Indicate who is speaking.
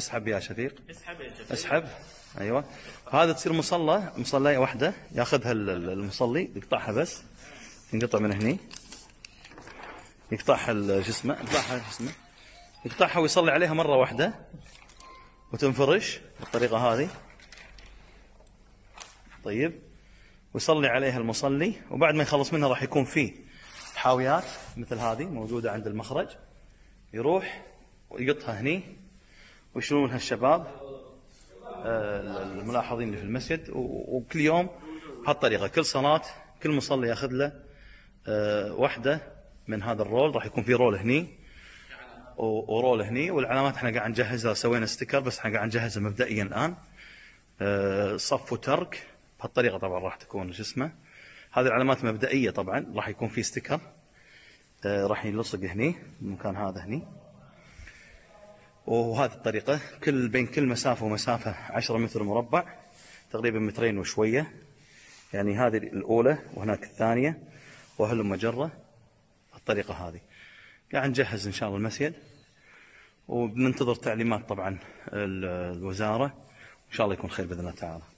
Speaker 1: اسحب يا شفيق اسحب يا شفيق اسحب ايوه هذا تصير مصلى مصلى واحده ياخذها المصلي يقطعها بس ينقطع من هني يقطعها شو اسمه يقطعها شو اسمه يقطعها ويصلي عليها مره واحده وتنفرش بالطريقه هذه طيب ويصلي عليها المصلي وبعد ما يخلص منها راح يكون فيه حاويات مثل هذه موجوده عند المخرج يروح ويقطها هني ويشيلون هالشباب الشباب آه، الملاحظين اللي في المسجد وكل يوم بهالطريقه كل صلاه كل مصلي ياخذ له آه، وحده من هذا الرول راح يكون في رول هني ورول هني والعلامات احنا قاعد نجهزها سوينا ستيكر بس احنا قاعد نجهزها مبدئيا الان آه، صف وترك بهالطريقه طبعا راح تكون شو اسمه هذه العلامات مبدئيه طبعا راح يكون في ستيكر راح يلصق هني المكان هذا هني وهذه الطريقة كل بين كل مسافة ومسافة 10 متر مربع تقريبا مترين وشوية يعني هذه الأولى وهناك الثانية وهلم مجرة الطريقة هذه قاعد يعني نجهز إن شاء الله المسجد وبننتظر تعليمات طبعا الوزارة وإن شاء الله يكون خير بإذن الله تعالى